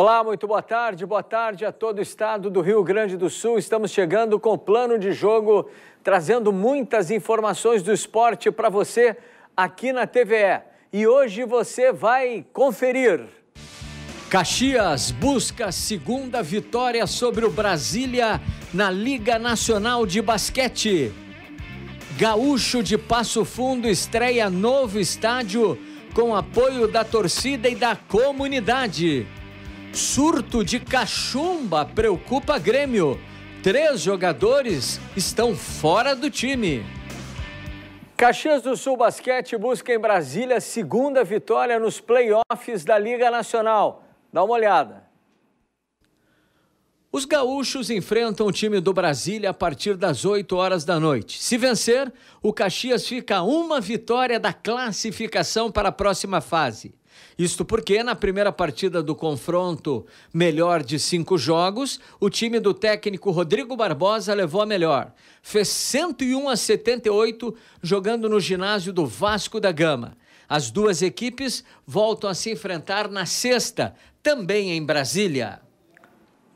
Olá, muito boa tarde. Boa tarde a todo o estado do Rio Grande do Sul. Estamos chegando com o plano de jogo, trazendo muitas informações do esporte para você aqui na TVE. E hoje você vai conferir. Caxias busca segunda vitória sobre o Brasília na Liga Nacional de Basquete. Gaúcho de Passo Fundo estreia novo estádio com apoio da torcida e da comunidade. Surto de cachumba preocupa Grêmio. Três jogadores estão fora do time. Caxias do Sul Basquete busca em Brasília segunda vitória nos playoffs da Liga Nacional. Dá uma olhada. Os gaúchos enfrentam o time do Brasília a partir das 8 horas da noite. Se vencer, o Caxias fica a uma vitória da classificação para a próxima fase. Isto porque, na primeira partida do confronto melhor de cinco jogos, o time do técnico Rodrigo Barbosa levou a melhor. Fez 101 a 78, jogando no ginásio do Vasco da Gama. As duas equipes voltam a se enfrentar na sexta, também em Brasília.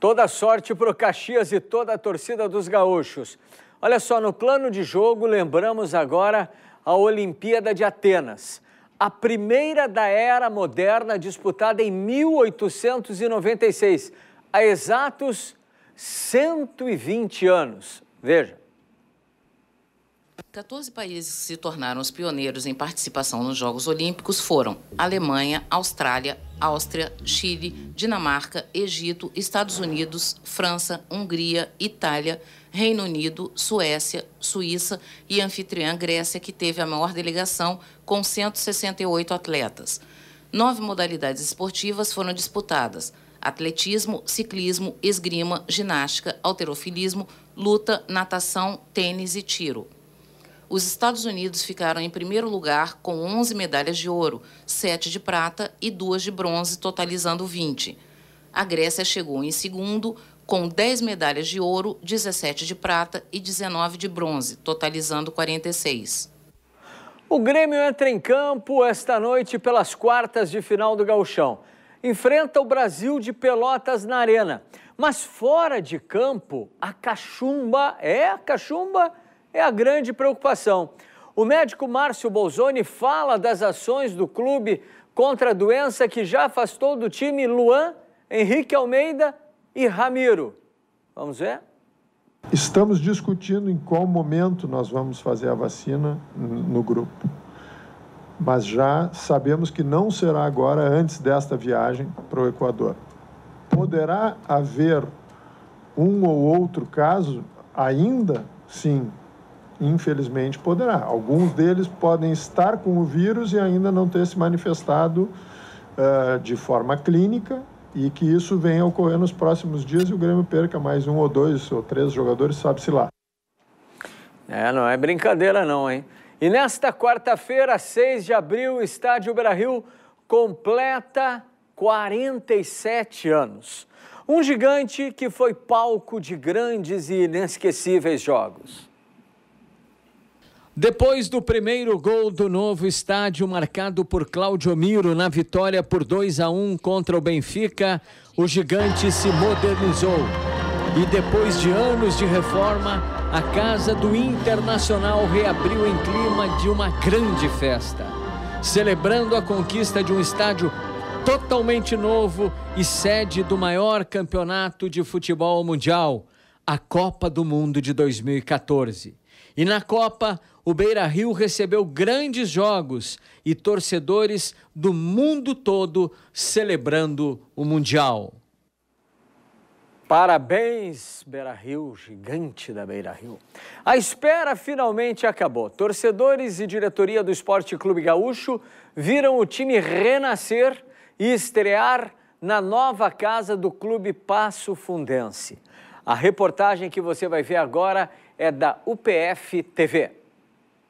Toda sorte para o Caxias e toda a torcida dos gaúchos. Olha só, no plano de jogo, lembramos agora a Olimpíada de Atenas. A primeira da era moderna disputada em 1896, há exatos 120 anos. Veja. 14 países que se tornaram os pioneiros em participação nos Jogos Olímpicos foram Alemanha, Austrália, Áustria, Chile, Dinamarca, Egito, Estados Unidos, França, Hungria, Itália, Reino Unido, Suécia, Suíça e anfitriã Grécia, que teve a maior delegação, com 168 atletas. Nove modalidades esportivas foram disputadas: atletismo, ciclismo, esgrima, ginástica, alterofilismo, luta, natação, tênis e tiro. Os Estados Unidos ficaram em primeiro lugar com 11 medalhas de ouro, 7 de prata e 2 de bronze, totalizando 20. A Grécia chegou em segundo com 10 medalhas de ouro, 17 de prata e 19 de bronze, totalizando 46. O Grêmio entra em campo esta noite pelas quartas de final do Gauchão. Enfrenta o Brasil de Pelotas na Arena. Mas fora de campo, a cachumba é a cachumba é a grande preocupação. O médico Márcio Bolzoni fala das ações do clube contra a doença que já afastou do time Luan, Henrique Almeida e Ramiro. Vamos ver? Estamos discutindo em qual momento nós vamos fazer a vacina no grupo. Mas já sabemos que não será agora, antes desta viagem para o Equador. Poderá haver um ou outro caso ainda? Sim, infelizmente poderá. Alguns deles podem estar com o vírus e ainda não ter se manifestado uh, de forma clínica e que isso venha a ocorrer nos próximos dias e o Grêmio perca mais um ou dois ou três jogadores, sabe-se lá. É, não é brincadeira não, hein? E nesta quarta-feira, 6 de abril, o Estádio Brasil completa 47 anos. Um gigante que foi palco de grandes e inesquecíveis jogos. Depois do primeiro gol do novo estádio marcado por Claudio Miro na vitória por 2 a 1 contra o Benfica, o gigante se modernizou. E depois de anos de reforma, a casa do Internacional reabriu em clima de uma grande festa, celebrando a conquista de um estádio totalmente novo e sede do maior campeonato de futebol mundial, a Copa do Mundo de 2014. E na Copa, o Beira Rio recebeu grandes jogos e torcedores do mundo todo celebrando o Mundial. Parabéns, Beira Rio, gigante da Beira Rio. A espera finalmente acabou. Torcedores e diretoria do Esporte Clube Gaúcho viram o time renascer e estrear na nova casa do Clube Passo Fundense. A reportagem que você vai ver agora é da UPF TV.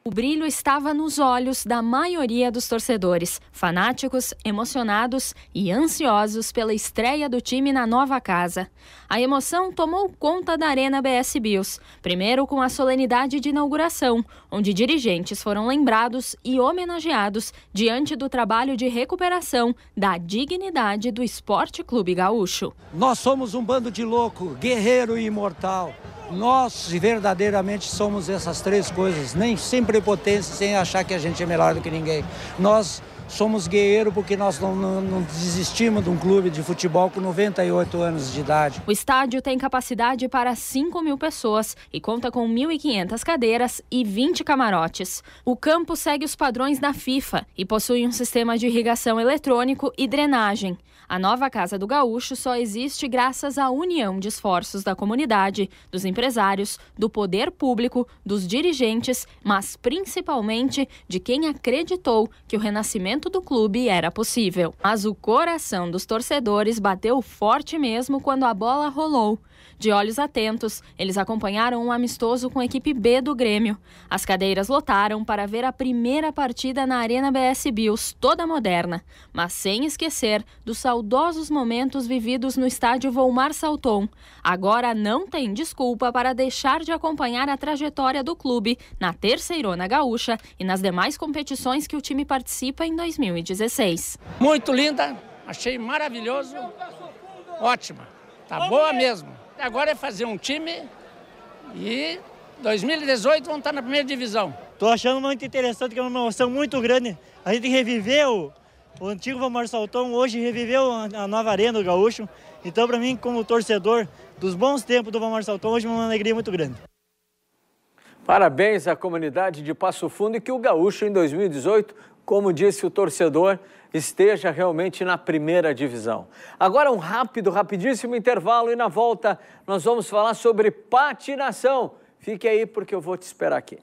O brilho estava nos olhos da maioria dos torcedores, fanáticos, emocionados e ansiosos pela estreia do time na nova casa. A emoção tomou conta da Arena BS Bios, primeiro com a solenidade de inauguração, onde dirigentes foram lembrados e homenageados diante do trabalho de recuperação da dignidade do Esporte Clube Gaúcho. Nós somos um bando de louco, guerreiro e imortal. Nós verdadeiramente somos essas três coisas, nem sem prepotência, sem achar que a gente é melhor do que ninguém. Nós somos guerreiros porque nós não, não, não, desistimos de um clube de futebol com 98 anos de idade. O estádio tem capacidade para 5 mil pessoas e conta com 1.500 cadeiras e 20 camarotes. O campo segue os padrões da FIFA e possui um sistema de irrigação eletrônico e drenagem. A nova Casa do Gaúcho só existe graças à união de esforços da comunidade, dos empresários, do poder público, dos dirigentes, mas principalmente de quem acreditou que o renascimento do clube era possível. Mas o coração dos torcedores bateu forte mesmo quando a bola rolou. De olhos atentos, eles acompanharam um amistoso com a equipe B do Grêmio. As cadeiras lotaram para ver a primeira partida na Arena BS Bills, toda moderna, mas sem esquecer dos saudosos momentos vividos no estádio Volmar Salton. Agora não tem desculpa para deixar de acompanhar a trajetória do clube na Terceirona Gaúcha e nas demais competições que o time participa em 2016. Muito linda, achei maravilhoso, ótima, tá boa mesmo. Agora é fazer um time e 2018 vão estar na primeira divisão. Estou achando muito interessante, que é uma emoção muito grande. A gente reviveu o antigo Vamar Saltão, hoje reviveu a nova arena do Gaúcho. Então, para mim, como torcedor dos bons tempos do Vamar Saltão, hoje é uma alegria muito grande. Parabéns à comunidade de Passo Fundo e que o Gaúcho, em 2018, como disse o torcedor, esteja realmente na primeira divisão. Agora um rápido, rapidíssimo intervalo e na volta nós vamos falar sobre patinação. Fique aí porque eu vou te esperar aqui.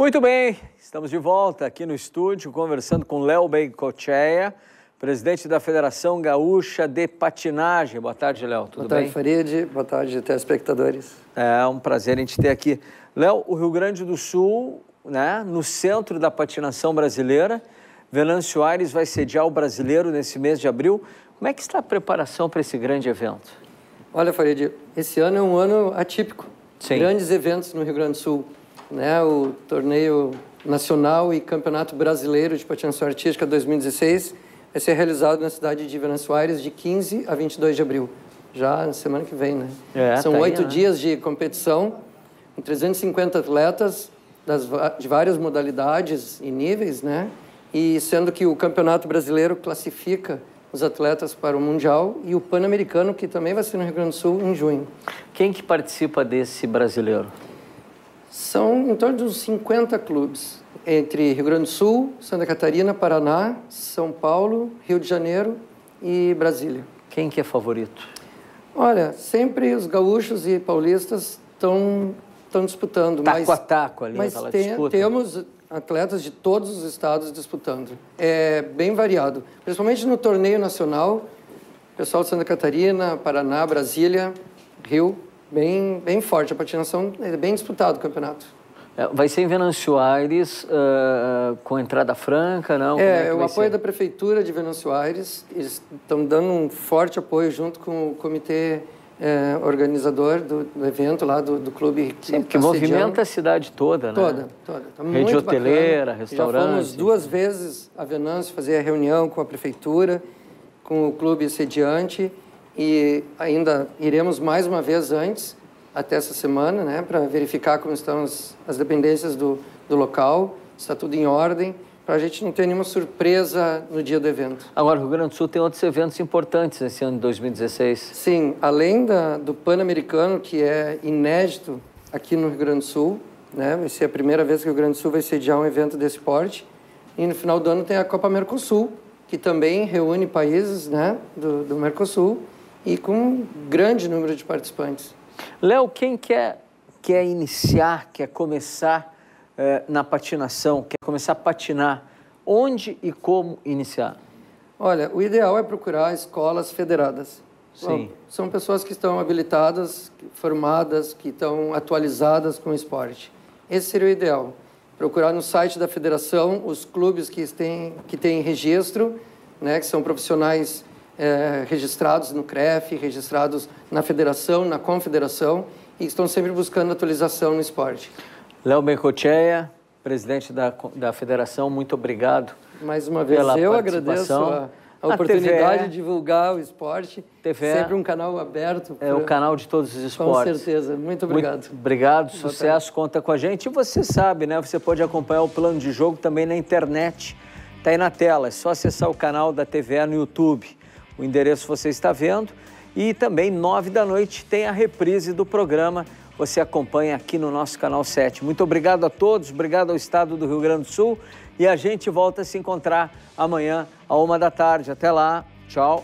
Muito bem, estamos de volta aqui no estúdio conversando com Léo Bencochea, presidente da Federação Gaúcha de Patinagem. Boa tarde, Léo. Tudo Boa tarde, bem? Farid. Boa tarde, telespectadores. É um prazer a gente ter aqui. Léo, o Rio Grande do Sul, né, no centro da patinação brasileira, Venâncio Aires vai sediar o brasileiro nesse mês de abril. Como é que está a preparação para esse grande evento? Olha, Farid, esse ano é um ano atípico. Sim. Grandes eventos no Rio Grande do Sul né, o torneio nacional e campeonato brasileiro de patinação artística 2016 vai ser realizado na cidade de Venâncio Soares de 15 a 22 de abril, já na semana que vem, né? É, tá São oito tá dias de competição com 350 atletas das, de várias modalidades e níveis, né? E sendo que o Campeonato Brasileiro classifica os atletas para o Mundial e o Pan-Americano, que também vai ser no Rio Grande do Sul, em junho. Quem que participa desse brasileiro? São em torno de uns 50 clubes, entre Rio Grande do Sul, Santa Catarina, Paraná, São Paulo, Rio de Janeiro e Brasília. Quem que é favorito? Olha, sempre os gaúchos e paulistas estão estão disputando. Taco mas, a taco ali, mas tem, disputa. temos atletas de todos os estados disputando. É bem variado, principalmente no torneio nacional. Pessoal de Santa Catarina, Paraná, Brasília, Rio, bem, bem forte. A patinação é bem disputado o campeonato. É, vai ser em Venâncio Aires, uh, com entrada franca, não? É, é o apoio ser? da Prefeitura de Venâncio Aires. Eles estão dando um forte apoio junto com o comitê eh, organizador do, do, evento lá do, do clube. Sim, que, que tá movimenta a cidade toda, né? Toda, toda. Tá Rede muito hoteleira, bacana. restaurante. Já fomos duas vezes a Venâncio fazer a reunião com a prefeitura, com o clube sediante e ainda iremos mais uma vez antes, até essa semana, né, para verificar como estão as, as dependências do, do local, está tudo em ordem, para a gente não ter nenhuma surpresa no dia do evento. Agora, o Rio Grande do Sul tem outros eventos importantes nesse ano de 2016. Sim, além da, do Pan-Americano, que é inédito aqui no Rio Grande do Sul, né? vai ser a primeira vez que o Rio Grande do Sul vai sediar um evento desse porte. E no final do ano tem a Copa Mercosul, que também reúne países né? do, do Mercosul e com um grande número de participantes. Léo, quem quer, quer iniciar, quer começar eh, na patinação, quer começar a patinar, onde e como iniciar? Olha, o ideal é procurar escolas federadas. Sim. São pessoas que estão habilitadas, formadas, que estão atualizadas com o esporte. Esse seria o ideal. Procurar no site da federação os clubes que têm, que têm registro, né, que são profissionais é, registrados no CREF, registrados na federação, na confederação, e estão sempre buscando atualização no esporte. Léo Bencocheia, presidente da, da federação, muito obrigado. Mais uma vez, eu agradeço a, a, oportunidade é. de divulgar o esporte. TVE, é. sempre um canal aberto. Pra, é o canal de todos os esportes. Com certeza, muito obrigado. Muito obrigado, sucesso, conta com a gente. E você sabe, né? Você pode acompanhar o plano de jogo também na internet. Está aí na tela, é só acessar o canal da TVA no YouTube. O endereço você está vendo. E também, nove da noite, tem a reprise do programa. Você acompanha aqui no nosso canal 7. Muito obrigado a todos, obrigado ao Estado do Rio Grande do Sul. E a gente volta a se encontrar amanhã, à uma da tarde. Até lá. Tchau.